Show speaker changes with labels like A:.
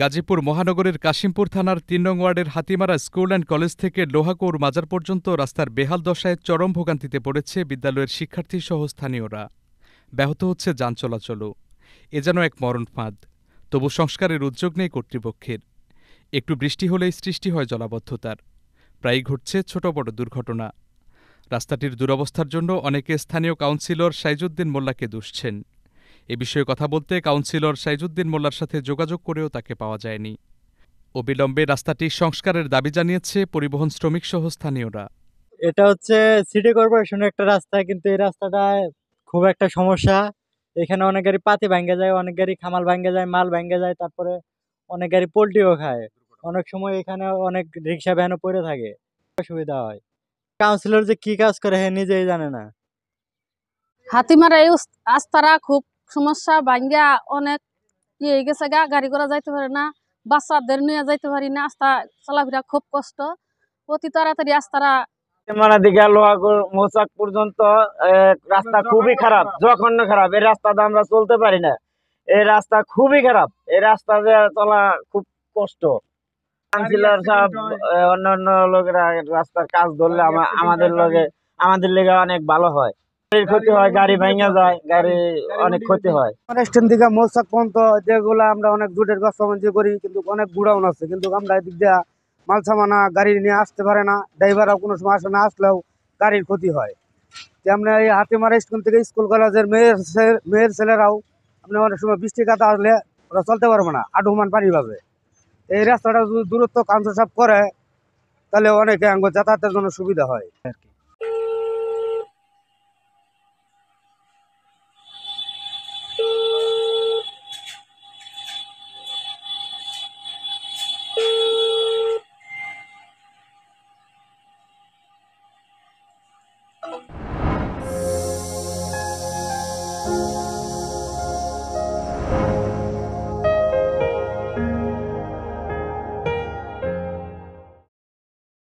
A: গাজীপুর মহানগরের কাশিমপুর থানার তিন নং ওয়ার্ডের হাতিমারা স্কুল অ্যান্ড কলেজ থেকে লোহাকৌর মাজার পর্যন্ত রাস্তার বেহাল দশায় চরম ভোগান্তিতে পড়েছে বিদ্যালয়ের শিক্ষার্থী সহ স্থানীয়রা ব্যাহত হচ্ছে যান চলাচলও এ যেন এক মরণ ফাঁদ তবু সংস্কারের উদ্যোগ নেই কর্তৃপক্ষের একটু বৃষ্টি হলেই সৃষ্টি হয় জলাবদ্ধতার প্রায়ই ঘটছে ছোট বড় দুর্ঘটনা রাস্তাটির দুরবস্থার জন্য অনেকে স্থানীয় কাউন্সিলর সাইজুদ্দিন মোল্লাকে দুষছেন এ বিষয়ে কথা বলতে কাউন্সিলর সাইজুদ্দিন মোল্লার সাথে যোগাযোগ করেও তাকে পাওয়া যায়নি অবিলম্বে রাস্তাটি সংস্কারের দাবি জানিয়েছে পরিবহন শ্রমিক সহ স্থানীয়রা
B: এটা হচ্ছে সিটি কর্পোরেশনের একটা রাস্তা কিন্তু এই রাস্তাটা খুব একটা সমস্যা এখানে অনেক গাড়ি পাতি ভাঙ্গে যায় অনেক গাড়ি খামাল ভাঙ্গে যায় মাল ভাঙ্গে যায় তারপরে অনেক গাড়ি পোলট্রিও খায় অনেক সময় এখানে অনেক রিক্সা ভ্যানও পড়ে থাকে অসুবিধা হয় কাউন্সিলর যে কি কাজ করে হ্যাঁ নিজেই জানে না
C: হাতিমারা এই আস্তারা খুব সমস্যা বাঙ্গা অনেক ইয়ে হয়ে গেছে গা গাড়ি করা যাইতে পারে না বাচ্চাদের নিয়ে যাইতে পারি না আস্তা চলাফেরা খুব কষ্ট অতি তাড়াতাড়ি আস্তারা
D: মানে দিকে রাস্তা খুবই খারাপ খারাপ এই রাস্তাতে আমরা চলতে পারি না এই রাস্তা খুবই খারাপ এই রাস্তাতে চলা খুব কষ্ট অন্যান্য কাজ ধরলে আমাদের লগে আমাদের লেগে অনেক ভালো হয় অনেক
E: গুড়াউন আছে কিন্তু আমরা গাড়ি নিয়ে আসতে পারে না গাড়ির ক্ষতি হয় যে আমরা এই হাতিমারা স্কুল থেকে স্কুল কলেজের মেয়ের মেয়ের ছেলেরাও আপনি অনেক সময় বৃষ্টি কাতা আসলে ওরা চলতে পারবে না আটু পানি পাবে এই রাস্তাটা যদি দূরত্ব কাঞ্চসাপ করে তাহলে অনেক যাতায়াতের জন্য সুবিধা হয় আর